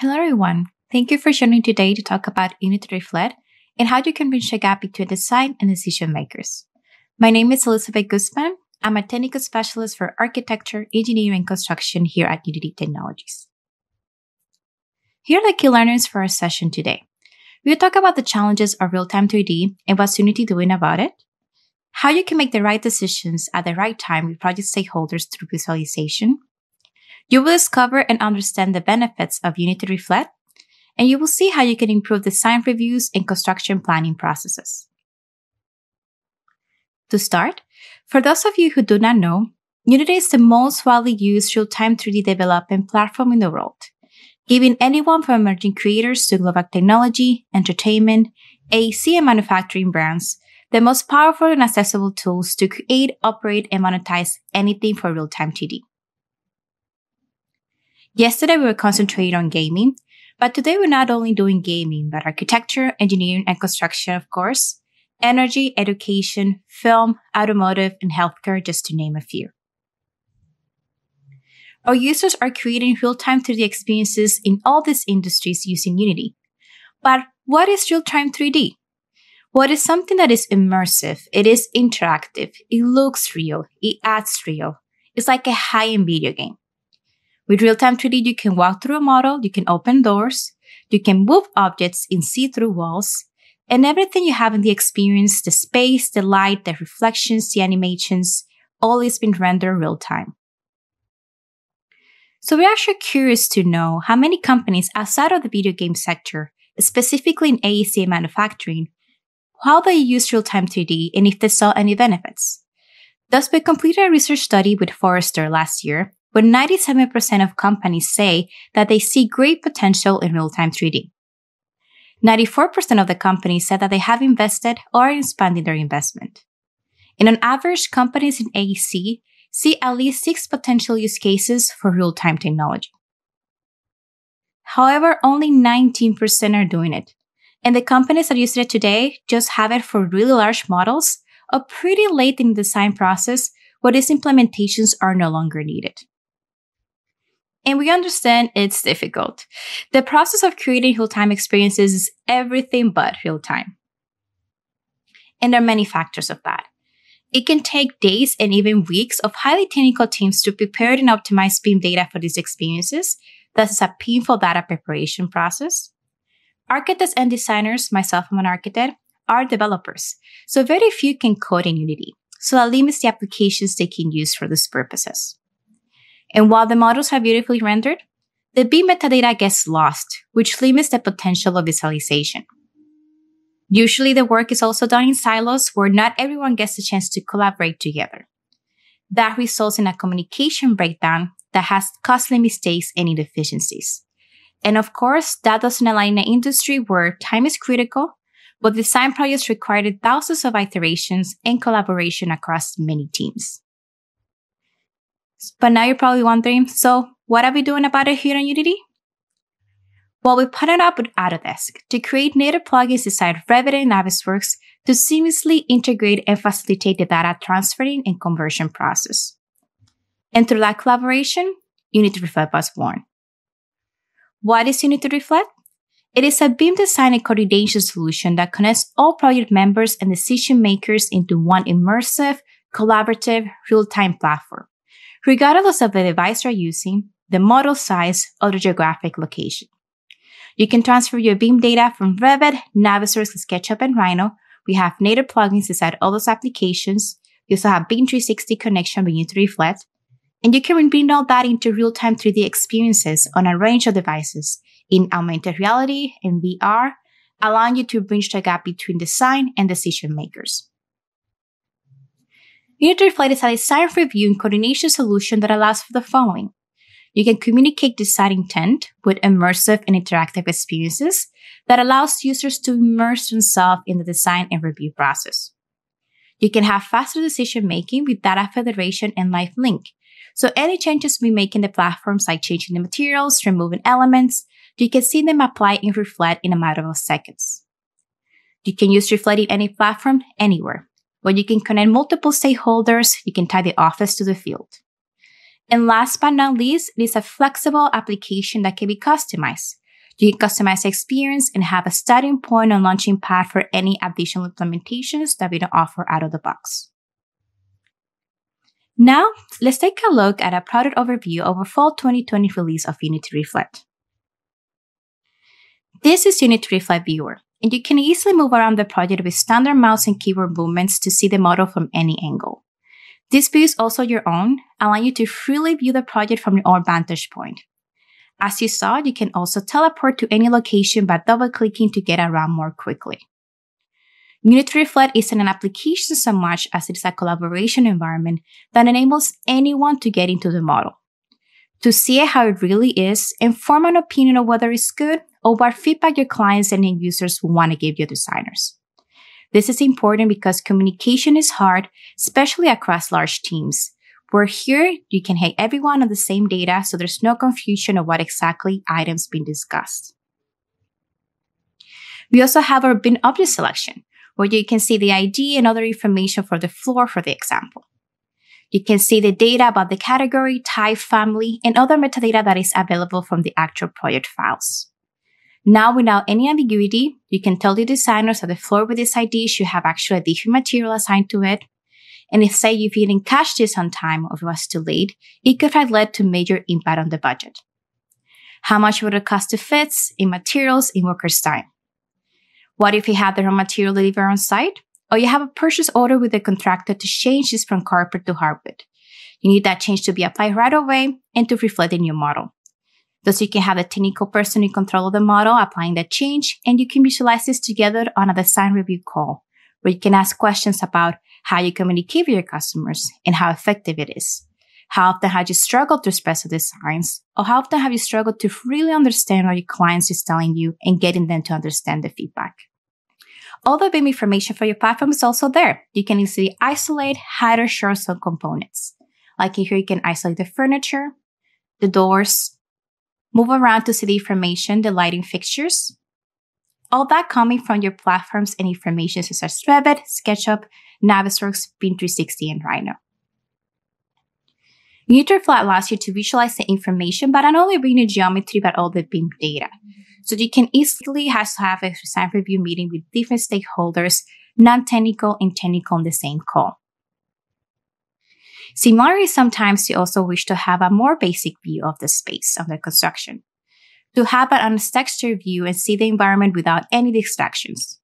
Hello, everyone. Thank you for joining today to talk about Unity Reflet and how you can bridge the gap between design and decision makers. My name is Elizabeth Guzman. I'm a technical specialist for architecture, engineering, and construction here at Unity Technologies. Here are the key learnings for our session today. We'll talk about the challenges of real-time 3D and what's Unity doing about it, how you can make the right decisions at the right time with project stakeholders through visualization, you will discover and understand the benefits of Unity Reflect, and you will see how you can improve design reviews and construction planning processes. To start, for those of you who do not know, Unity is the most widely used real-time 3D development platform in the world, giving anyone from emerging creators to global technology, entertainment, AC, and manufacturing brands the most powerful and accessible tools to create, operate, and monetize anything for real-time 3D. Yesterday we were concentrating on gaming, but today we're not only doing gaming, but architecture, engineering, and construction, of course, energy, education, film, automotive, and healthcare, just to name a few. Our users are creating real-time 3D experiences in all these industries using Unity. But what is real-time 3D? What is something that is immersive? It is interactive. It looks real. It adds real. It's like a high-end video game. With real-time 3D, you can walk through a model, you can open doors, you can move objects in see-through walls, and everything you have in the experience, the space, the light, the reflections, the animations, all is being rendered real time. So we're actually curious to know how many companies outside of the video game sector, specifically in AEC manufacturing, how they use real-time 3D and if they saw any benefits. Thus, we completed a research study with Forrester last year but 97% of companies say that they see great potential in real-time 3D. 94% of the companies said that they have invested or are expanding their investment. In an average, companies in AEC see at least six potential use cases for real-time technology. However, only 19% are doing it. And the companies that use it today just have it for really large models or pretty late in the design process where these implementations are no longer needed and we understand it's difficult. The process of creating real-time experiences is everything but real-time. And there are many factors of that. It can take days and even weeks of highly technical teams to prepare and optimize Beam data for these experiences. Thus, it's a painful data preparation process. Architects and designers, myself, I'm an architect, are developers. So very few can code in Unity. So that limits the applications they can use for these purposes. And while the models are beautifully rendered, the B metadata gets lost, which limits the potential of visualization. Usually the work is also done in silos where not everyone gets a chance to collaborate together. That results in a communication breakdown that has costly mistakes and inefficiencies. And of course, that doesn't align in an industry where time is critical, but design projects required thousands of iterations and collaboration across many teams. But now you're probably wondering, so what are we doing about it here on Unity? Well, we partnered up with Autodesk to create native plugins inside Revit and Navisworks to seamlessly integrate and facilitate the data transferring and conversion process. And through that collaboration, Unity Reflect was born. What is Unity Reflect? It is a BIM design and coordination solution that connects all project members and decision makers into one immersive, collaborative, real-time platform regardless of the device you're using, the model size, or the geographic location. You can transfer your Beam data from Revit, Navisource, SketchUp, and Rhino. We have native plugins inside all those applications. You also have Beam 360 connection with U3 Flat. And you can bring all that into real-time 3D experiences on a range of devices in augmented reality and VR, allowing you to bridge the gap between design and decision makers. Unitary is a design review and coordination solution that allows for the following. You can communicate design intent with immersive and interactive experiences that allows users to immerse themselves in the design and review process. You can have faster decision making with data federation and live link. So any changes we make in the platforms like changing the materials, removing elements, you can see them apply in Reflect in a matter of seconds. You can use Reflect in any platform anywhere where you can connect multiple stakeholders, you can tie the office to the field. And last but not least, it is a flexible application that can be customized. You can customize the experience and have a starting point and launching pad for any additional implementations that we don't offer out of the box. Now, let's take a look at a product overview of our fall 2020 release of Unity Reflect. This is Unity Reflect Viewer and you can easily move around the project with standard mouse and keyboard movements to see the model from any angle. This view is also your own, allowing you to freely view the project from your own vantage point. As you saw, you can also teleport to any location by double-clicking to get around more quickly. Unity Flat isn't an application so much as it is a collaboration environment that enables anyone to get into the model, to see how it really is and form an opinion of whether it's good over feedback your clients and end users want to give your designers. This is important because communication is hard, especially across large teams. Where here you can hit everyone on the same data so there's no confusion of what exactly items being discussed. We also have our bin object selection, where you can see the ID and other information for the floor for the example. You can see the data about the category, type, family, and other metadata that is available from the actual project files. Now, without any ambiguity, you can tell the designers that the floor with this ID should have actually a different material assigned to it. And if say you didn't catch this on time or it was too late, it could have led to major impact on the budget. How much would it cost to fix in materials in workers' time? What if you have the raw material delivered on site? Or you have a purchase order with a contractor to change this from carpet to hardwood. You need that change to be applied right away and to reflect in your model. Thus, you can have a technical person in control of the model applying the change, and you can visualize this together on a design review call, where you can ask questions about how you communicate with your customers and how effective it is. How often have you struggled to express the designs? Or how often have you struggled to really understand what your clients is telling you and getting them to understand the feedback? All the BIM information for your platform is also there. You can easily isolate, hide, or share some components. Like here, you can isolate the furniture, the doors, Move around to see the information, the lighting fixtures, all that coming from your platforms and information such as Revit, SketchUp, Navisworks, Beam 360, and Rhino. Nutriflat allows you to visualize the information, but not only bring the geometry, but all the BIM data. So you can easily has to have a design review meeting with different stakeholders, non-technical and technical on the same call. Similarly, sometimes you also wish to have a more basic view of the space under construction, to have an unstructured view and see the environment without any distractions.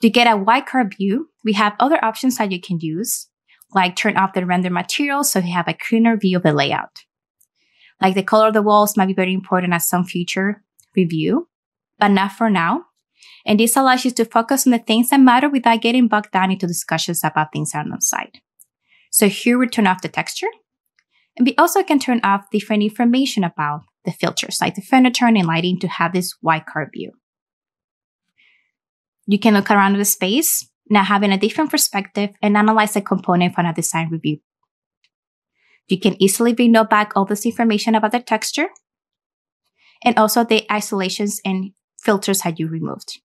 To get a wide curve view, we have other options that you can use, like turn off the render material so you have a cleaner view of the layout. Like the color of the walls might be very important at some future review, but not for now. And this allows you to focus on the things that matter without getting bogged down into discussions about things on the site. So here we turn off the texture. And we also can turn off different information about the filters, like the furniture and lighting to have this wide curve view. You can look around the space, now having a different perspective and analyze the component from a design review. You can easily window back all this information about the texture and also the isolations and filters that you removed.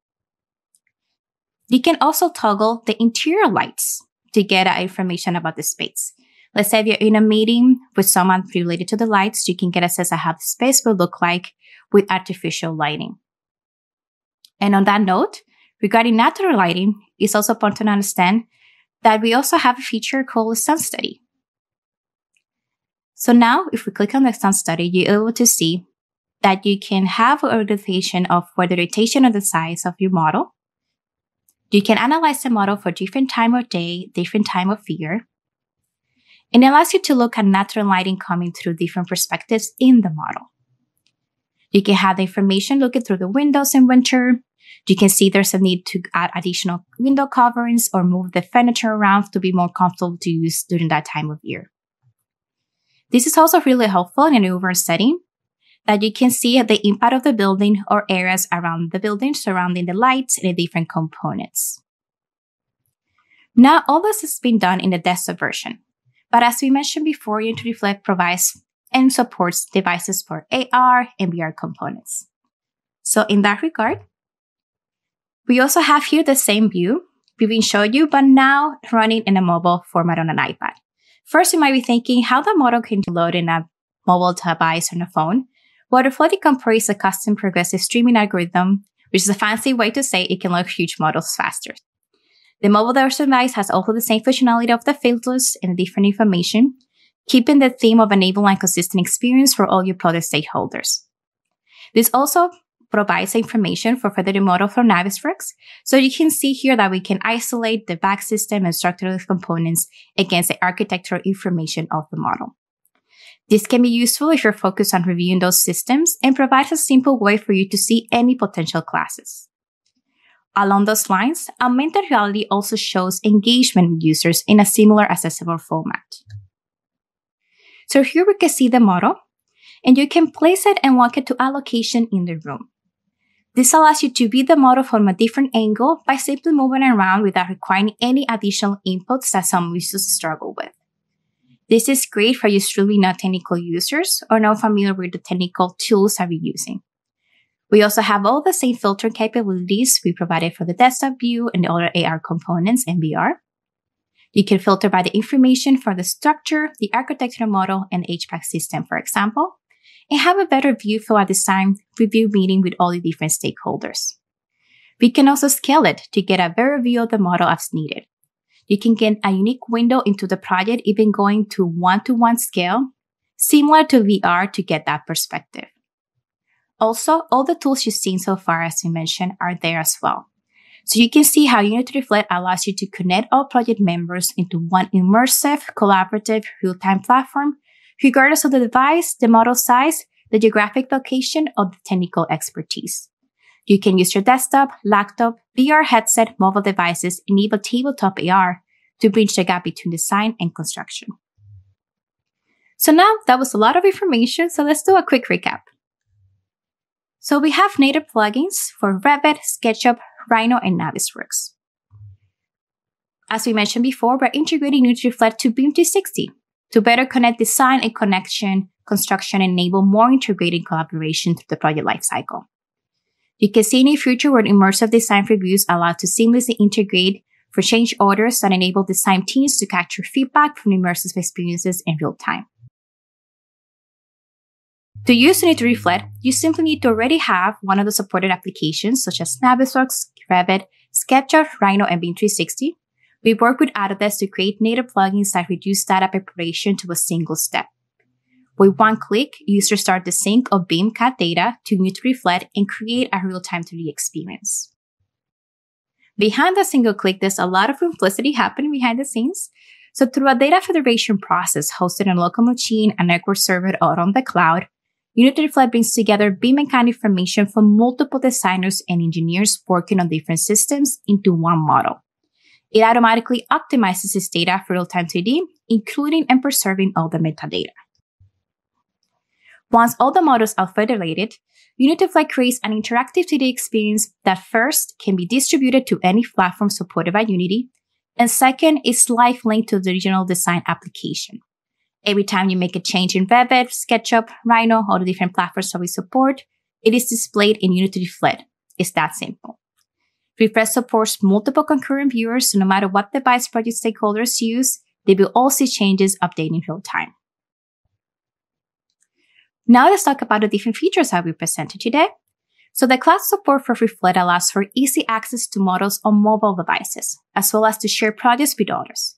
You can also toggle the interior lights to get information about the space. Let's say if you're in a meeting with someone related to the lights, you can get a sense of how the space will look like with artificial lighting. And on that note, regarding natural lighting, it's also important to understand that we also have a feature called sun study. So now if we click on the sun study, you're able to see that you can have a rotation of for the rotation of the size of your model. You can analyze the model for different time of day, different time of year. And it allows you to look at natural lighting coming through different perspectives in the model. You can have the information looking through the windows in winter. You can see there's a need to add additional window coverings or move the furniture around to be more comfortable to use during that time of year. This is also really helpful in an urban setting that you can see the impact of the building or areas around the building surrounding the lights and the different components. Now, all this has been done in the desktop version, but as we mentioned before, Unity Reflect provides and supports devices for AR and VR components. So in that regard, we also have here the same view we've been showing you, but now running in a mobile format on an iPad. First, you might be thinking how the model can load in a mobile device on a phone. Waterflow incorporates a custom progressive streaming algorithm, which is a fancy way to say it can load huge models faster. The mobile device has also the same functionality of the filters and different information, keeping the theme of enable and consistent experience for all your product stakeholders. This also provides information for further model for Navisworks. So you can see here that we can isolate the back system and structural components against the architectural information of the model. This can be useful if you're focused on reviewing those systems and provides a simple way for you to see any potential classes. Along those lines, augmented reality also shows engagement with users in a similar accessible format. So here we can see the model, and you can place it and lock it to a location in the room. This allows you to view the model from a different angle by simply moving around without requiring any additional inputs that some users struggle with. This is great for you truly not technical users or not familiar with the technical tools that we're using. We also have all the same filter capabilities we provided for the desktop view and other AR components and VR. You can filter by the information for the structure, the architectural model, and HVAC system, for example, and have a better view for a design review meeting with all the different stakeholders. We can also scale it to get a better view of the model as needed. You can get a unique window into the project, even going to one to one scale, similar to VR to get that perspective. Also, all the tools you've seen so far, as we mentioned, are there as well. So you can see how Unity Reflect allows you to connect all project members into one immersive, collaborative, real-time platform, regardless of the device, the model size, the geographic location, or the technical expertise. You can use your desktop, laptop, VR headset, mobile devices, and even tabletop AR to bridge the gap between design and construction. So now that was a lot of information, so let's do a quick recap. So we have native plugins for Revit, SketchUp, Rhino, and Navisworks. As we mentioned before, we're integrating NutriFlat to Beam 360 to better connect design and connection, construction, and enable more integrated collaboration through the project lifecycle. You can see in a future where immersive design reviews allow to seamlessly integrate for change orders that enable design teams to capture feedback from immersive experiences in real time. To use Unity Reflect, you simply need to already have one of the supported applications such as Navisworks, Revit, SketchUp, Rhino, and Beam 360. We work with Autodesk to create native plugins that reduce data preparation to a single step. With one click, users start the sync of Beamcat data to NutriFlat and create a real-time 3D experience. Behind the single click, there's a lot of simplicity happening behind the scenes. So through a data federation process hosted on local machine, a network server, or on the cloud, Unity UnityFlat brings together beam and information from multiple designers and engineers working on different systems into one model. It automatically optimizes this data for real-time 3D, including and preserving all the metadata. Once all the models are federated, Unityfly creates an interactive 3D experience that first can be distributed to any platform supported by Unity, and second is live linked to the original design application. Every time you make a change in Revit, SketchUp, Rhino, all the different platforms that we support, it is displayed in Unity Fled. It's that simple. Refresh supports multiple concurrent viewers, so no matter what device project stakeholders use, they will all see changes updating real time. Now let's talk about the different features that we presented today. So the cloud support for Reflect allows for easy access to models on mobile devices, as well as to share projects with others.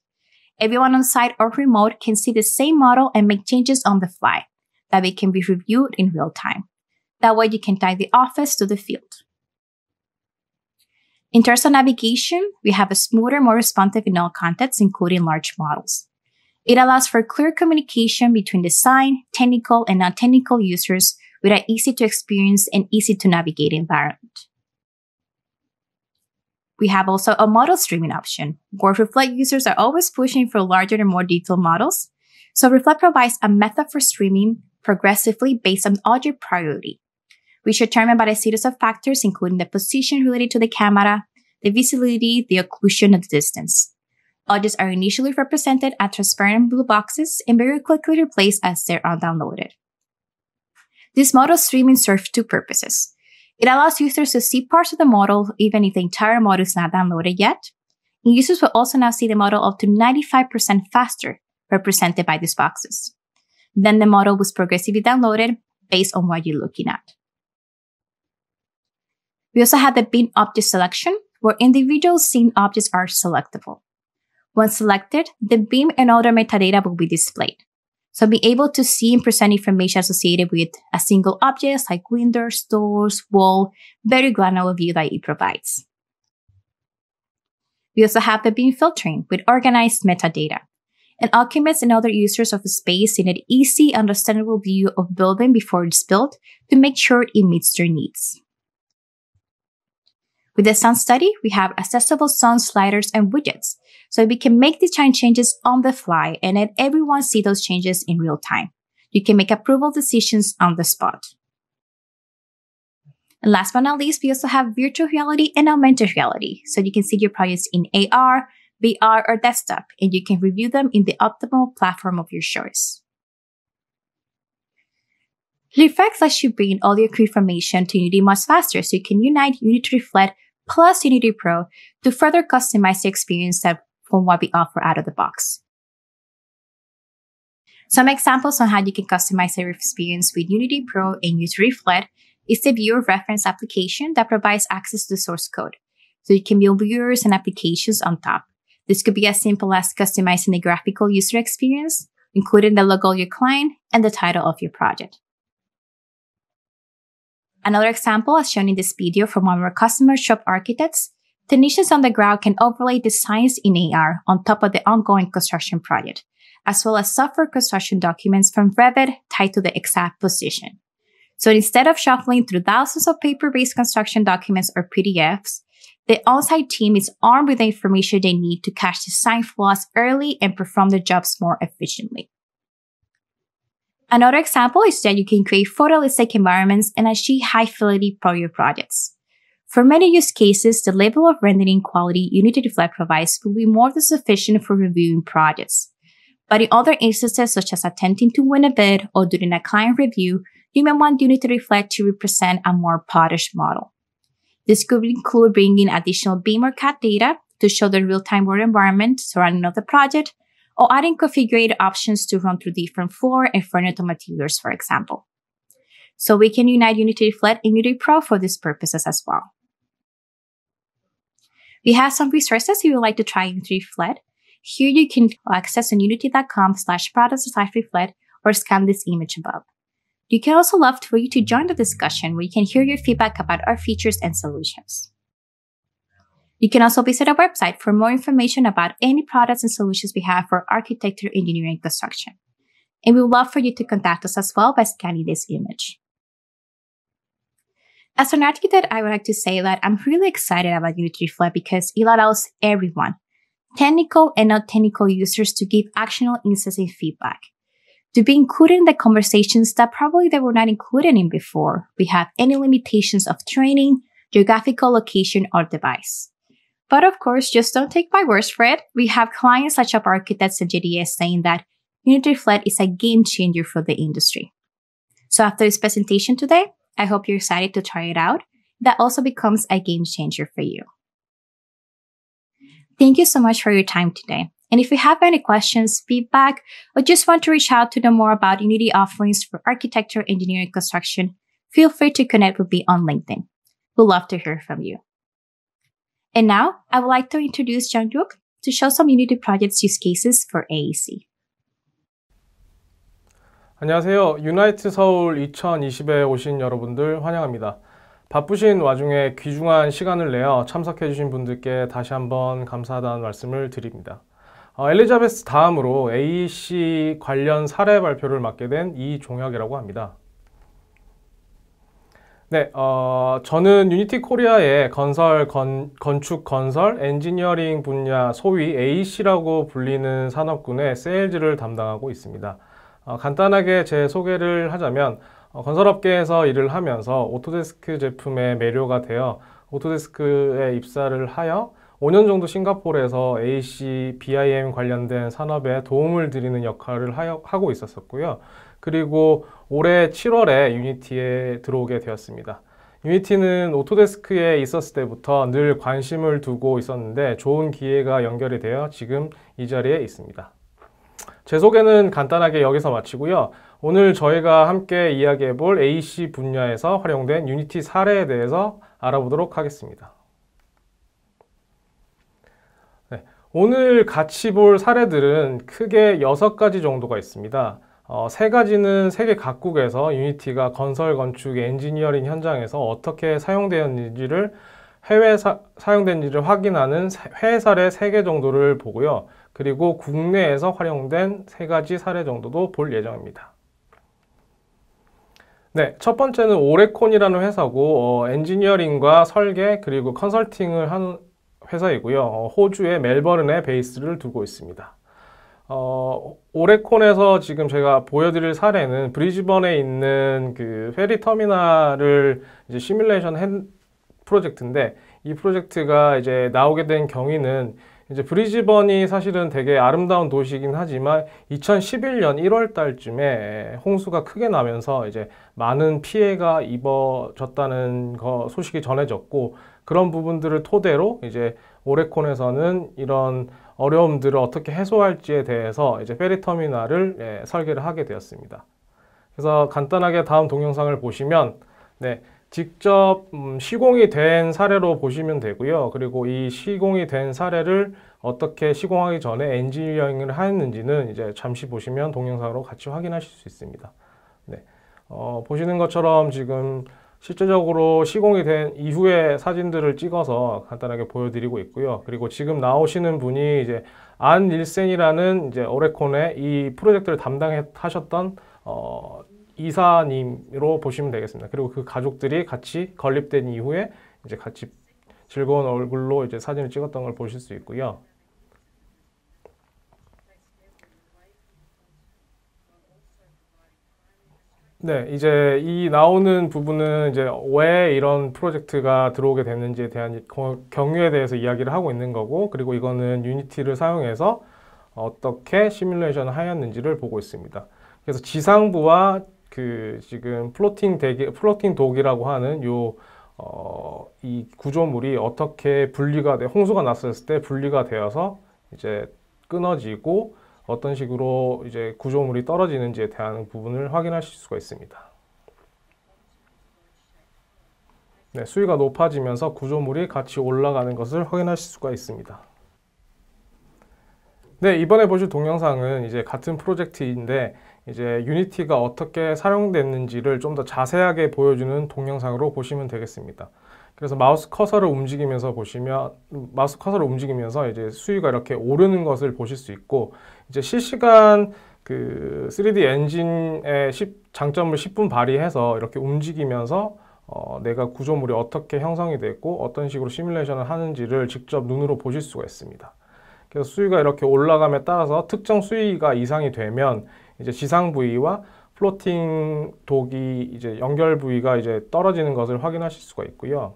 Everyone on site or remote can see the same model and make changes on the fly, that they can be reviewed in real time. That way you can tie the office to the field. In terms of navigation, we have a smoother, more responsive in all contexts, including large models. It allows for clear communication between design, technical, and non-technical users with an easy to experience and easy to navigate environment. We have also a model streaming option where Reflect users are always pushing for larger and more detailed models. So Reflect provides a method for streaming progressively based on object priority, which is determined by a series of factors, including the position related to the camera, the visibility, the occlusion, and the distance audits are initially represented as transparent blue boxes and very quickly replaced as they are downloaded. This model streaming serves two purposes. It allows users to see parts of the model even if the entire model is not downloaded yet. And users will also now see the model up to 95% faster represented by these boxes. Then the model was progressively downloaded based on what you're looking at. We also have the bin object selection, where individual scene objects are selectable. When selected, the BIM and other metadata will be displayed. So be able to see and present information associated with a single object like windows, doors, wall, very granular view that it provides. We also have the BIM filtering with organized metadata. And occupants and other users of space in an easy, understandable view of building before it's built to make sure it meets their needs. With the sound Study, we have accessible sound sliders and widgets. So we can make design changes on the fly and let everyone see those changes in real time. You can make approval decisions on the spot. And last but not least, we also have virtual reality and augmented reality. So you can see your projects in AR, VR, or desktop, and you can review them in the optimal platform of your choice. Reflect lets you bring all your information to Unity much faster so you can unite Unity Reflect plus Unity Pro to further customize the experience that from what we offer out of the box. Some examples on how you can customize your experience with Unity Pro and Reflet is the viewer reference application that provides access to source code. So you can build viewers and applications on top. This could be as simple as customizing the graphical user experience, including the logo of your client and the title of your project. Another example, as shown in this video from one of our customer shop architects, technicians on the ground can overlay designs in AR on top of the ongoing construction project, as well as software construction documents from Revit tied to the exact position. So instead of shuffling through thousands of paper-based construction documents or PDFs, the on-site team is armed with the information they need to catch design flaws early and perform their jobs more efficiently. Another example is that you can create photorealistic environments and achieve high fidelity for your projects. For many use cases, the level of rendering quality Unity Reflect provides will be more than sufficient for reviewing projects. But in other instances, such as attempting to win a bid or during a client review, you may want Unity Reflect to represent a more polished model. This could include bringing additional BIM or CAD data to show the real-time work environment surrounding the project, or adding configurated options to run through different floor and furniture materials, for example. So we can unite Unity Flat and Unity Pro for these purposes as well. We have some resources if you would like to try Unity Flat. Here you can access on unity.com slash products slash reflect or scan this image above. You can also love for you to join the discussion where you can hear your feedback about our features and solutions. You can also visit our website for more information about any products and solutions we have for architecture, engineering, construction. And we would love for you to contact us as well by scanning this image. As an architect, I would like to say that I'm really excited about Unity Flow because it allows everyone, technical and non-technical users to give actionable insights and feedback. To be included in the conversations that probably they were not included in before, we have any limitations of training, geographical location, or device. But of course, just don't take my word for it. We have clients such as architects and JDS saying that Unity Flat is a game changer for the industry. So after this presentation today, I hope you're excited to try it out. That also becomes a game changer for you. Thank you so much for your time today. And if you have any questions, feedback, or just want to reach out to know more about Unity offerings for architecture, engineering, construction, feel free to connect with me on LinkedIn. We'd love to hear from you. And now I would like to introduce Jung Yuk to show some Unity projects use cases for AEC. 안녕하세요. 유나이트 서울 2020에 오신 여러분들 환영합니다. 바쁘신 와중에 귀중한 시간을 내어 참석해주신 분들께 다시 한번 감사하다는 말씀을 드립니다. 어, 엘리자베스 다음으로 AEC 관련 사례 발표를 맡게 된 이종혁이라고 합니다. 네, 어, 저는 유니티 코리아의 건설, 건, 건축, 건설, 엔지니어링 분야 소위 AC라고 불리는 산업군의 세일즈를 담당하고 있습니다. 어, 간단하게 제 소개를 하자면 어, 건설업계에서 일을 하면서 오토데스크 제품의 매료가 되어 오토데스크에 입사를 하여 5년 정도 싱가포르에서 AC, BIM 관련된 산업에 도움을 드리는 역할을 하여, 하고 있었고요 그리고 올해 7월에 유니티에 들어오게 되었습니다. 유니티는 오토데스크에 있었을 때부터 늘 관심을 두고 있었는데 좋은 기회가 연결이 되어 지금 이 자리에 있습니다. 제 소개는 간단하게 여기서 마치고요. 오늘 저희가 함께 이야기해 볼 AC 분야에서 활용된 유니티 사례에 대해서 알아보도록 하겠습니다. 네, 오늘 같이 볼 사례들은 크게 6가지 정도가 있습니다. 어, 세 가지는 세계 각국에서 유니티가 건설, 건축, 엔지니어링 현장에서 어떻게 사용되었는지를 해외 사, 용된지를 확인하는 해외 사례 세 개 정도를 보고요. 그리고 국내에서 활용된 세 가지 사례 정도도 볼 예정입니다. 네, 첫 번째는 오레콘이라는 회사고 어, 엔지니어링과 설계 그리고 컨설팅을 한 회사이고요. 어, 호주의 멜버른에 베이스를 두고 있습니다. 어, 오레콘에서 지금 제가 보여드릴 사례는 브리즈번에 있는 그 페리 터미널을 이제 시뮬레이션 한 프로젝트인데 이 프로젝트가 이제 나오게 된 경위는 이제 브리즈번이 사실은 되게 아름다운 도시이긴 하지만 2011년 1월 달쯤에 홍수가 크게 나면서 이제 많은 피해가 입어졌다는 거 소식이 전해졌고 그런 부분들을 토대로 이제 오레콘에서는 이런 어려움들을 어떻게 해소할지에 대해서 이제 페리 터미널을 예, 설계를 하게 되었습니다. 그래서 간단하게 다음 동영상을 보시면 네, 직접 음, 시공이 된 사례로 보시면 되고요. 그리고 이 시공이 된 사례를 어떻게 시공하기 전에 엔지니어링을 하였는지는 이제 잠시 보시면 동영상으로 같이 확인하실 수 있습니다. 네, 어, 보시는 것처럼 지금 실제적으로 시공이 된 이후의 사진들을 찍어서 간단하게 보여드리고 있고요. 그리고 지금 나오시는 분이 이제 안일센이라는 이제 오레콘의 이 프로젝트를 담당하셨던 어, 이사님으로 보시면 되겠습니다. 그리고 그 가족들이 같이 건립된 이후에 이제 같이 즐거운 얼굴로 이제 사진을 찍었던 걸 보실 수 있고요. 네, 이제 이 나오는 부분은 이제 왜 이런 프로젝트가 들어오게 됐는지에 대한 경유에 대해서 이야기를 하고 있는 거고, 그리고 이거는 유니티를 사용해서 어떻게 시뮬레이션을 하였는지를 보고 있습니다. 그래서 지상부와 그 지금 플로팅 대기, 플로팅 독이라고 하는 요, 어, 이 구조물이 어떻게 분리가 돼, 홍수가 났을 때 분리가 되어서 이제 끊어지고, 어떤 식으로 이제 구조물이 떨어지는지에 대한 부분을 확인하실 수가 있습니다. 네, 수위가 높아지면서 구조물이 같이 올라가는 것을 확인하실 수가 있습니다. 네, 이번에 보실 동영상은 이제 같은 프로젝트인데 이제 유니티가 어떻게 사용됐는지를 좀 더 자세하게 보여주는 동영상으로 보시면 되겠습니다. 그래서 마우스 커서를 움직이면서 보시면 마우스 커서를 움직이면서 이제 수위가 이렇게 오르는 것을 보실 수 있고 이제 실시간 그 3D 엔진의 10, 장점을 10분 발휘해서 이렇게 움직이면서 어, 내가 구조물이 어떻게 형성이 됐고 어떤 식으로 시뮬레이션을 하는지를 직접 눈으로 보실 수가 있습니다. 그래서 수위가 이렇게 올라감에 따라서 특정 수위가 이상이 되면 이제 지상 부위와 플로팅 독이 이제 연결 부위가 이제 떨어지는 것을 확인하실 수가 있고요.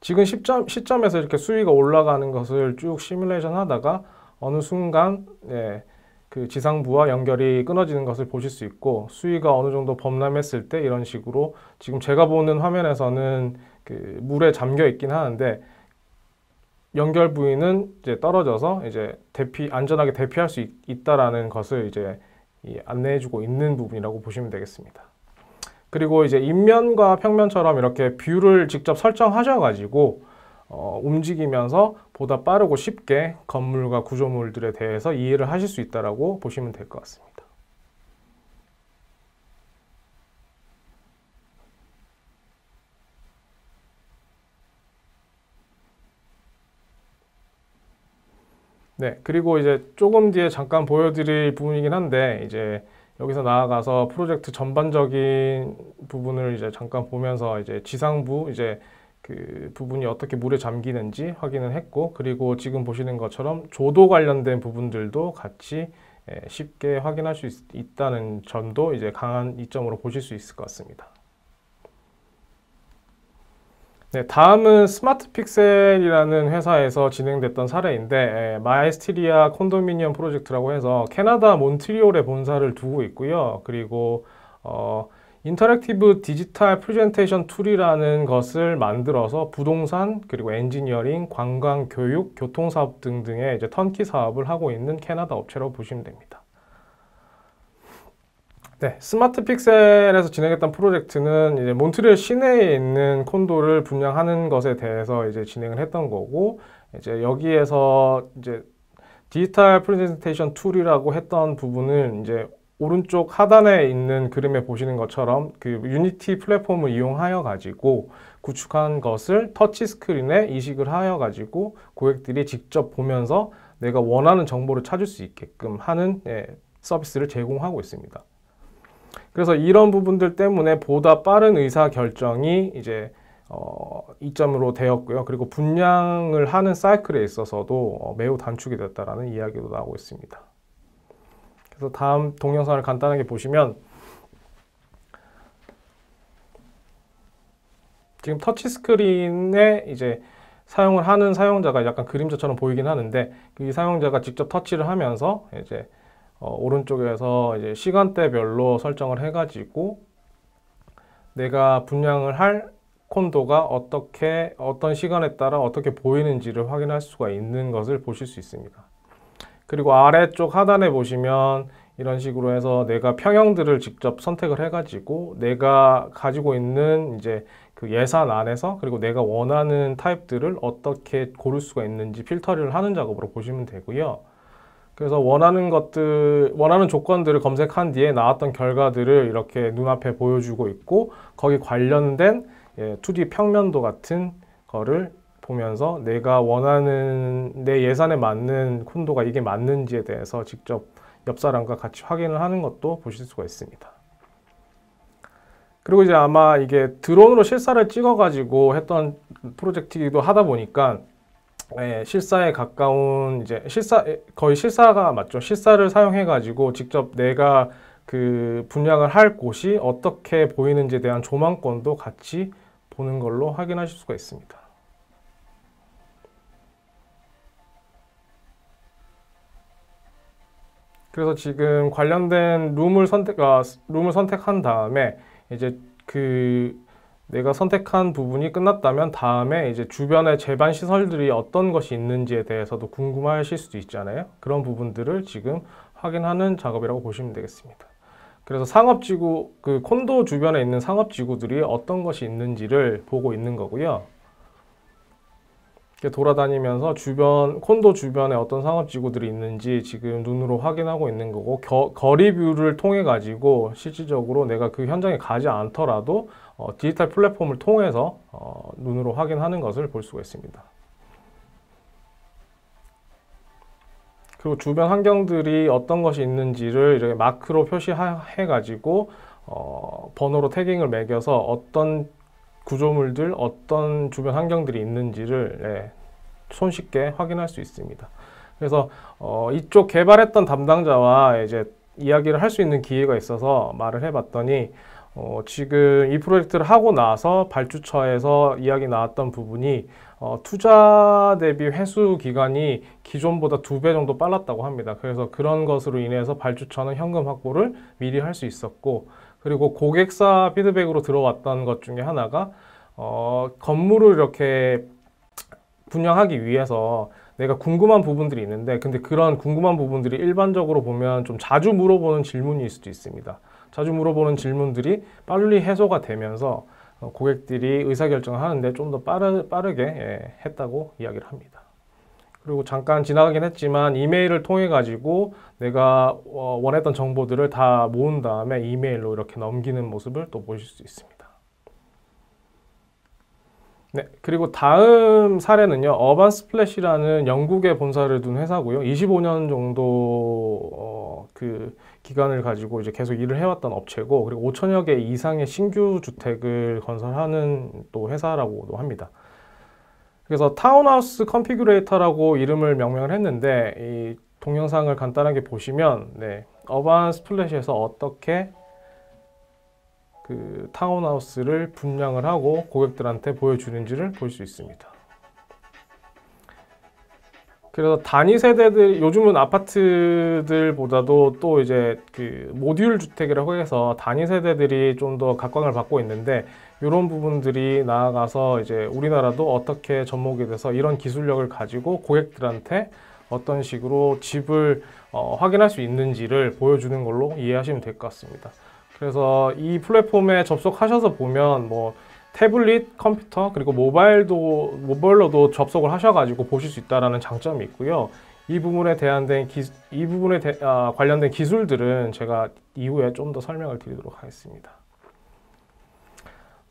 지금 시점, 시점에서 이렇게 수위가 올라가는 것을 쭉 시뮬레이션 하다가 어느 순간 예, 그 지상부와 연결이 끊어지는 것을 보실 수 있고 수위가 어느 정도 범람했을 때 이런 식으로 지금 제가 보는 화면에서는 그 물에 잠겨 있긴 하는데 연결 부위는 이제 떨어져서 이제 대피 안전하게 대피할 수 있, 있다라는 것을 이제 안내해주고 있는 부분이라고 보시면 되겠습니다. 그리고 이제 인면과 평면처럼 이렇게 뷰를 직접 설정하셔가지고 어, 움직이면서 보다 빠르고 쉽게 건물과 구조물들에 대해서 이해를 하실 수 있다고 보시면 될 것 같습니다. 네, 그리고 이제 조금 뒤에 잠깐 보여드릴 부분이긴 한데 이제 여기서 나아가서 프로젝트 전반적인 부분을 이제 잠깐 보면서 이제 지상부 이제 그 부분이 어떻게 물에 잠기는지 확인을 했고 그리고 지금 보시는 것처럼 조도 관련된 부분들도 같이 예, 쉽게 확인할 수 있, 다는 점도 이제 강한 이점으로 보실 수 있을 것 같습니다. 네, 다음은 스마트 픽셀이라는 회사에서 진행됐던 사례인데 에, 예, 마에스티리아 콘도미니엄 프로젝트라고 해서 캐나다 몬트리올에 본사를 두고 있고요. 그리고 어, 인터랙티브 디지털 프레젠테이션 툴이라는 것을 만들어서 부동산 그리고 엔지니어링, 관광, 교육, 교통사업 등등의 이제 턴키 사업을 하고 있는 캐나다 업체로 보시면 됩니다. 네, 스마트 픽셀에서 진행했던 프로젝트는 이제 몬트리올 시내에 있는 콘도를 분양하는 것에 대해서 이제 진행을 했던 거고 이제 여기에서 이제 디지털 프레젠테이션 툴이라고 했던 부분은 이제 오른쪽 하단에 있는 그림에 보시는 것처럼 그 유니티 플랫폼을 이용하여 가지고 구축한 것을 터치 스크린에 이식을 하여 가지고 고객들이 직접 보면서 내가 원하는 정보를 찾을 수 있게끔 하는 예, 서비스를 제공하고 있습니다. 그래서 이런 부분들 때문에 보다 빠른 의사 결정이 이제 어, 이점으로 되었고요. 그리고 분양을 하는 사이클에 있어서도 어, 매우 단축이 됐다라는 이야기도 나오고 있습니다. 그래서 다음 동영상을 간단하게 보시면 지금 터치 스크린에 이제 사용을 하는 사용자가 약간 그림자처럼 보이긴 하는데 이 사용자가 직접 터치를 하면서 이제 어, 오른쪽에서 이제 시간대별로 설정을 해가지고 내가 분양을 할 콘도가 어떻게 어떤 시간에 따라 어떻게 보이는지를 확인할 수가 있는 것을 보실 수 있습니다. 그리고 아래쪽 하단에 보시면 이런 식으로 해서 내가 평형들을 직접 선택을 해가지고 내가 가지고 있는 이제 그 예산 안에서 그리고 내가 원하는 타입들을 어떻게 고를 수가 있는지 필터링을 하는 작업으로 보시면 되고요. 그래서 원하는 것들, 원하는 조건들을 검색한 뒤에 나왔던 결과들을 이렇게 눈앞에 보여주고 있고 거기 관련된 예, 2D 평면도 같은 거를 보면서 내가 원하는 내 예산에 맞는 콘도가 이게 맞는지에 대해서 직접 옆 사람과 같이 확인을 하는 것도 보실 수가 있습니다. 그리고 이제 아마 이게 드론으로 실사를 찍어가지고 했던 프로젝트이기도 하다 보니까 네, 실사에 가까운 이제 실사 거의 실사가 맞죠. 실사를 사용해 가지고 직접 내가 그 분양을 할 곳이 어떻게 보이는지에 대한 조망권도 같이 보는 걸로 확인하실 수가 있습니다. 그래서 지금 관련된 룸을 선택 아, 룸을 선택한 다음에 이제 그 내가 선택한 부분이 끝났다면 다음에 이제 주변의 제반 시설들이 어떤 것이 있는지에 대해서도 궁금하실 수도 있잖아요. 그런 부분들을 지금 확인하는 작업이라고 보시면 되겠습니다. 그래서 상업지구, 그 콘도 주변에 있는 상업지구들이 어떤 것이 있는지를 보고 있는 거고요. 이렇게 돌아다니면서 주변, 콘도 주변에 어떤 상업지구들이 있는지 지금 눈으로 확인하고 있는 거고, 겨, 거리 뷰를 통해 가지고 실질적으로 내가 그 현장에 가지 않더라도 어, 디지털 플랫폼을 통해서 어, 눈으로 확인하는 것을 볼 수가 있습니다. 그리고 주변 환경들이 어떤 것이 있는지를 이렇게 마크로 표시해가지고 어, 번호로 태깅을 매겨서 어떤 구조물들, 어떤 주변 환경들이 있는지를 예, 손쉽게 확인할 수 있습니다. 그래서 어, 이쪽 개발했던 담당자와 이제 이야기를 할 수 있는 기회가 있어서 말을 해봤더니 어, 지금 이 프로젝트를 하고 나서 발주처에서 이야기 나왔던 부분이 어, 투자 대비 회수 기간이 기존보다 두 배 정도 빨랐다고 합니다. 그래서 그런 것으로 인해서 발주처는 현금 확보를 미리 할 수 있었고 그리고 고객사 피드백으로 들어왔던 것 중에 하나가 어, 건물을 이렇게 분양하기 위해서 내가 궁금한 부분들이 있는데 근데 그런 궁금한 부분들이 일반적으로 보면 좀 자주 물어보는 질문일 수도 있습니다. 자주 물어보는 질문들이 빨리 해소가 되면서 어, 고객들이 의사결정을 하는데 좀 더 빠르, 게 예, 했다고 이야기를 합니다. 그리고 잠깐 지나가긴 했지만 이메일을 통해 가지고 내가 어, 원했던 정보들을 다 모은 다음에 이메일로 이렇게 넘기는 모습을 또 보실 수 있습니다. 네, 그리고 다음 사례는요. 어반 스플래시라는 영국에 본사를 둔 회사고요. 25년 정도 어, 그 기간을 가지고 이제 계속 일을 해왔던 업체고 그리고 5천여 개 이상의 신규 주택을 건설하는 또 회사라고도 합니다. 그래서 타운하우스 컨피규레이터라고 이름을 명명을 했는데 이 동영상을 간단하게 보시면 네, 어반 스플래시에서 어떻게 그 타운하우스를 분양을 하고 고객들한테 보여주는지를 볼 수 있습니다. 그래서 단위 세대들 요즘은 아파트들보다도 또 이제 그 모듈 주택이라고 해서 단위 세대들이 좀 더 각광을 받고 있는데 이런 부분들이 나아가서 이제 우리나라도 어떻게 접목이 돼서 이런 기술력을 가지고 고객들한테 어떤 식으로 집을 어, 확인할 수 있는지를 보여주는 걸로 이해하시면 될 것 같습니다. 그래서 이 플랫폼에 접속하셔서 보면 뭐 태블릿, 컴퓨터, 그리고 모바일도, 모바일로도 접속을 하셔가지고 보실 수 있다는 장점이 있고요. 이 부분에 대한된 기, 이 부분에 대, 아, 관련된 기술들은 제가 이후에 좀 더 설명을 드리도록 하겠습니다.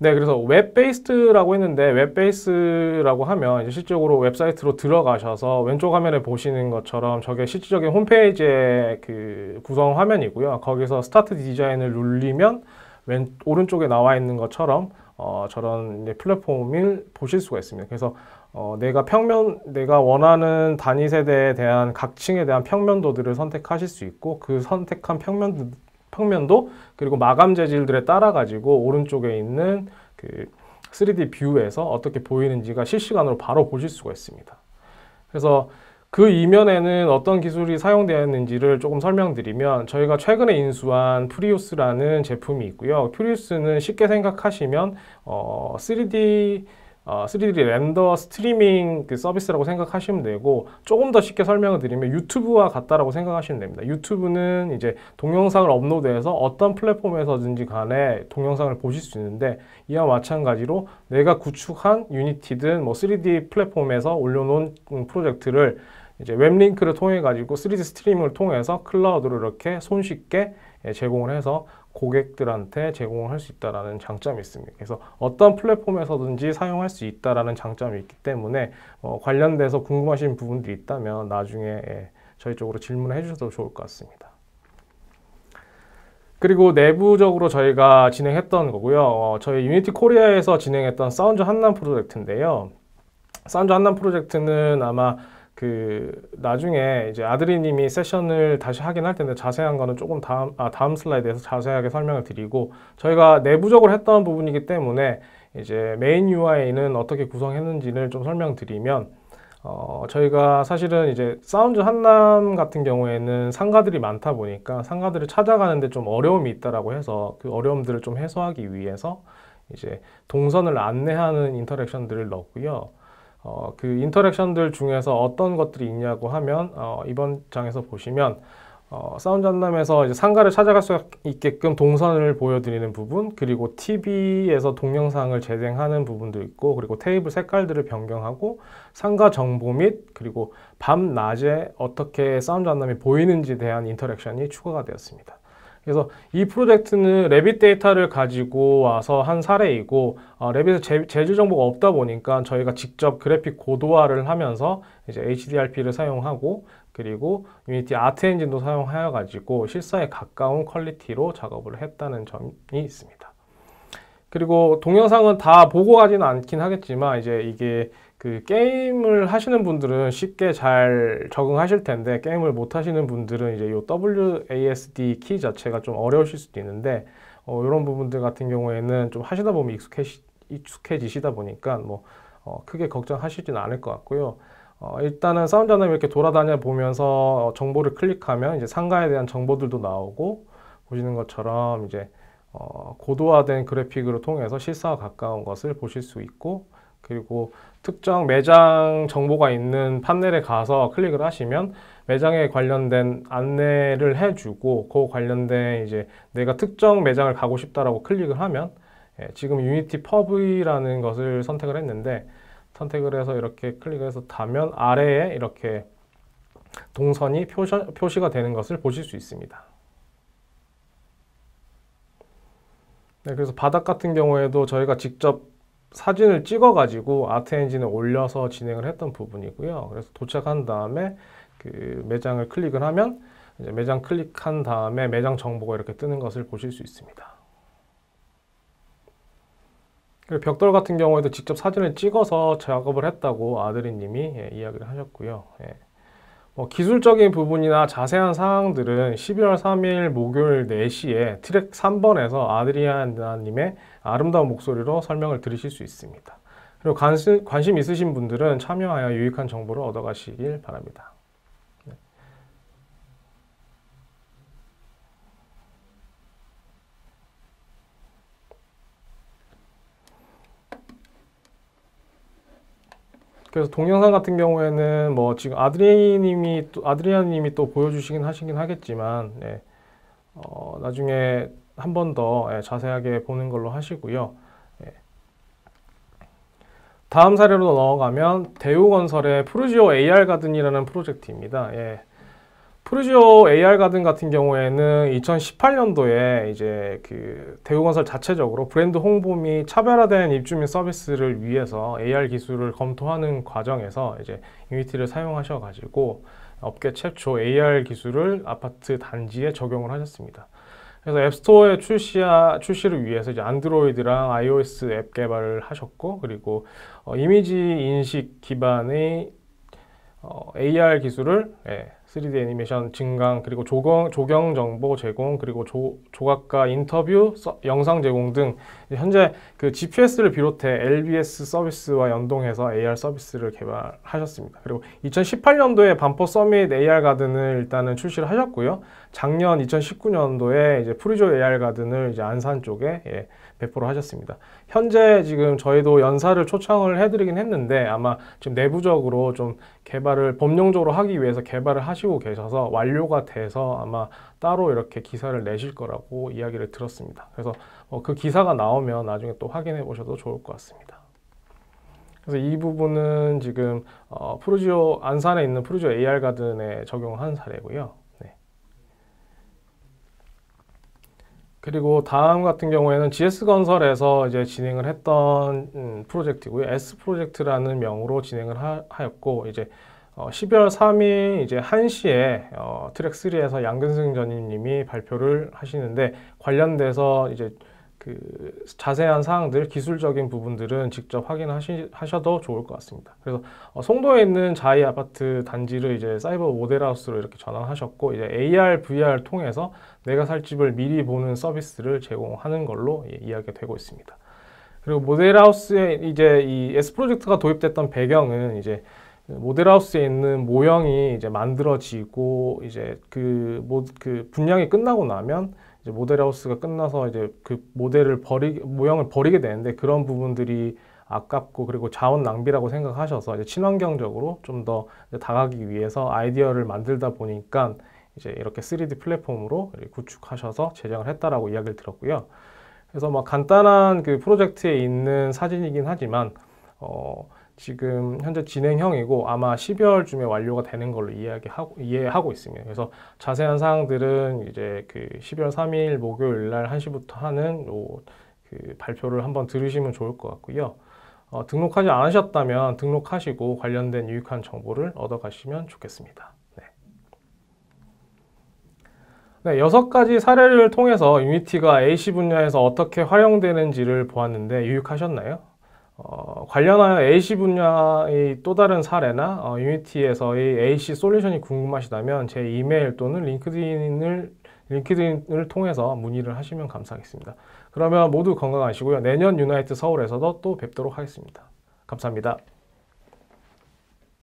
네, 그래서 웹베이스라고 했는데 웹베이스라고 하면 이제 실적으로 웹사이트로 들어가셔서 왼쪽 화면에 보시는 것처럼 저게 실질적인 홈페이지의 그 구성 화면이고요. 거기서 스타트 디자인을 눌리면 왼 오른쪽에 나와 있는 것처럼 어, 저런 플랫폼을 보실 수가 있습니다. 그래서 어, 내가 평면, 내가 원하는 단위 세대에 대한 각층에 대한 평면도들을 선택하실 수 있고 그 선택한 평면 평면도 그리고 마감 재질들에 따라 가지고 오른쪽에 있는 그 3D 뷰에서 어떻게 보이는지가 실시간으로 바로 보실 수가 있습니다. 그래서 그 이면에는 어떤 기술이 사용되었는지를 조금 설명드리면 저희가 최근에 인수한 프리우스라는 제품이 있고요. 프리우스는 쉽게 생각하시면 어 3D 3D 어, 렌더 스트리밍 그 서비스라고 생각하시면 되고 조금 더 쉽게 설명을 드리면 유튜브와 같다라고 생각하시면 됩니다. 유튜브는 이제 동영상을 업로드해서 어떤 플랫폼에서든지 간에 동영상을 보실 수 있는데 이와 마찬가지로 내가 구축한 유니티든 뭐 3D 플랫폼에서 올려놓은 음, 프로젝트를 이제 웹링크를 통해 가지고 3D 스트리밍을 통해서 클라우드로 이렇게 손쉽게 예, 제공을 해서 고객들한테 제공할 수 있다라는 장점이 있습니다. 그래서 어떤 플랫폼에서든지 사용할 수 있다라는 장점이 있기 때문에 어, 관련돼서 궁금하신 부분들이 있다면 나중에 예, 저희 쪽으로 질문해 주셔도 좋을 것 같습니다. 그리고 내부적으로 저희가 진행했던 거고요. 어, 저희 유니티 코리아에서 진행했던 사운드 한남 프로젝트인데요. 사운드 한남 프로젝트는 아마 그 나중에 이제 아드리님이 세션을 다시 하긴 할 텐데 자세한 거는 조금 다음 아 다음 슬라이드에서 자세하게 설명을 드리고 저희가 내부적으로 했던 부분이기 때문에 이제 메인 UI는 어떻게 구성했는지를 좀 설명드리면 어 저희가 사실은 이제 사운드 한남 같은 경우에는 상가들이 많다 보니까 상가들을 찾아가는데 좀 어려움이 있다라고 해서 그 어려움들을 좀 해소하기 위해서 이제 동선을 안내하는 인터랙션들을 넣고요. 어, 그 인터랙션들 중에서 어떤 것들이 있냐고 하면 어, 이번 장에서 보시면 어, 사운드 한남에서 이제 상가를 찾아갈 수 있게끔 동선을 보여드리는 부분 그리고 TV에서 동영상을 재생하는 부분도 있고 그리고 테이블 색깔들을 변경하고 상가 정보 및 그리고 밤, 낮에 어떻게 사운드 한남이 보이는지 에 대한 인터랙션이 추가가 되었습니다. 그래서 이 프로젝트는 레빗 데이터를 가지고 와서 한 사례이고 어, 레빗에 제주 정보가 없다 보니까 저희가 직접 그래픽 고도화를 하면서 이제 HDRP를 사용하고 그리고 유니티 아트 엔진도 사용하여 가지고 실사에 가까운 퀄리티로 작업을 했다는 점이 있습니다. 그리고 동영상은 다 보고 가지는 않긴 하겠지만 이제 이게 그 게임을 하시는 분들은 쉽게 잘 적응하실 텐데 게임을 못 하시는 분들은 이제 요 WASD 키 자체가 좀 어려우실 수도 있는데 어, 이런 부분들 같은 경우에는 좀 하시다 보면 익숙해 익숙해지시다 보니까 뭐 어, 크게 걱정하시진 않을 것 같고요. 어, 일단은 사운드 하나 이렇게 돌아다녀 보면서 정보를 클릭하면 이제 상가에 대한 정보들도 나오고 보시는 것처럼 이제 어, 고도화된 그래픽으로 통해서 실사와 가까운 것을 보실 수 있고 그리고 특정 매장 정보가 있는 판넬에 가서 클릭을 하시면 매장에 관련된 안내를 해주고 그 관련된 이제 내가 특정 매장을 가고 싶다라고 클릭을 하면 예, 지금 유니티 p u 이라는 것을 선택을 했는데 선택을 해서 이렇게 클릭을 해서 다면 아래에 이렇게 동선이 표시, 표시가 되는 것을 보실 수 있습니다. 네, 그래서 바닥 같은 경우에도 저희가 직접 사진을 찍어가지고 아트 엔진에 올려서 진행을 했던 부분이고요. 그래서 도착한 다음에 그 매장을 클릭을 하면 매장 클릭한 다음에 매장 정보가 이렇게 뜨는 것을 보실 수 있습니다. 그리고 벽돌 같은 경우에도 직접 사진을 찍어서 작업을 했다고 아드리님이 예, 이야기를 하셨고요. 예. 뭐 기술적인 부분이나 자세한 사항들은 12월 3일 목요일 4시에 트랙 3번에서 아드리아나님의 아름다운 목소리로 설명을 들으실 수 있습니다. 그리고 관심, 관심 있으신 분들은 참여하여 유익한 정보를 얻어가시길 바랍니다. 네. 그래서 동영상 같은 경우에는 뭐 지금 아드리님이 아드리아님이 또 보여주시긴 하시긴 하겠지만 예. 어, 나중에 한번더 예, 자세하게 보는 걸로 하시고요. 예. 다음 사례로 넘어가면 대우건설의 프루지오 AR 가든이라는 프로젝트입니다. 예. 프루지오 AR 가든 같은 경우에는 2018년도에 이제 그 대우건설 자체적으로 브랜드 홍보 및 차별화된 입주민 서비스를 위해서 AR 기술을 검토하는 과정에서 이제 유니티를 사용하셔가지고 업계 최초 AR 기술을 아파트 단지에 적용을 하셨습니다. 그래서 앱스토어에 출시하, 출시를 위해서 이제 안드로이드랑 iOS 앱 개발을 하셨고 그리고 어, 이미지 인식 기반의 어, AR 기술을 예, 3D 애니메이션 증강 그리고 조경, 조경 정보 제공 그리고 조, 조각가 인터뷰 서, 영상 제공 등 현재 그 GPS를 비롯해 LBS 서비스와 연동해서 AR 서비스를 개발하셨습니다. 그리고 2018년도에 반포 서밋 AR 가든을 일단은 출시를 하셨고요. 작년 2019년도에 이제 프리조 AR 가든을 이제 안산 쪽에 예, 배포를 하셨습니다. 현재 지금 저희도 연사를 초청을 해드리긴 했는데 아마 지금 내부적으로 좀 개발을 법령적으로 하기 위해서 개발을 하시고 계셔서 완료가 돼서 아마 따로 이렇게 기사를 내실 거라고 이야기를 들었습니다. 그래서 어, 그 기사가 나오면 나중에 또 확인해 보셔도 좋을 것 같습니다. 그래서 이 부분은 지금 어, 프로지오 안산에 있는 프로지오 AR 가든에 적용한 사례고요. 그리고 다음 같은 경우에는 GS건설에서 이제 진행을 했던 음, 프로젝트고요. S 프로젝트라는 명으로 진행을 하, 였고 이제 어, 12월 3일 이제 1시에 어, 트랙 3에서 양근승 전임님이 발표를 하시는데 관련돼서 이제 그 자세한 사항들, 기술적인 부분들은 직접 확인하셔도 좋을 것 같습니다. 그래서 어, 송도에 있는 자이 아파트 단지를 이제 사이버 모델하우스로 이렇게 전환하셨고 이제 AR, VR 통해서 내가 살 집을 미리 보는 서비스를 제공하는 걸로 예, 이야기 되고 있습니다. 그리고 모델하우스에 이제 이 S 프로젝트가 도입됐던 배경은 이제 모델하우스에 있는 모형이 이제 만들어지고 이제 그, 뭐, 그 분량이 끝나고 나면 이제 모델하우스가 끝나서 이제 그 모델을 버리 모형을 버리게 되는데 그런 부분들이 아깝고 그리고 자원 낭비라고 생각하셔서 이제 친환경적으로 좀 더 다가기 위해서 아이디어를 만들다 보니까 이제 이렇게 3D 플랫폼으로 구축하셔서 제작을 했다라고 이야기를 들었고요. 그래서 막 간단한 그 프로젝트에 있는 사진이긴 하지만 어 지금 현재 진행형이고 아마 12월쯤에 완료가 되는 걸로 이야기하고 이해하고 있습니다. 그래서 자세한 사항들은 이제 그 12월 3일 목요일 날 1시부터 하는 그 발표를 한번 들으시면 좋을 것 같고요. 어, 등록하지 않으셨다면 등록하시고 관련된 유익한 정보를 얻어가시면 좋겠습니다. 네, 네 여섯 가지 사례를 통해서 유니티가 AC 분야에서 어떻게 활용되는지를 보았는데 유익하셨나요? 어, 관련하여 AC 분야의 또 다른 사례나 어, i t y 에서의 AC 솔루션이 궁금하시다면 제 이메일 또는 링크드인을 링크드인을 통해서 문의를 하시면 감사하겠습니다. 그러면 모두 건강하시고요. 내년 유나이트 서울에서도 또 뵙도록 하겠습니다. 감사합니다.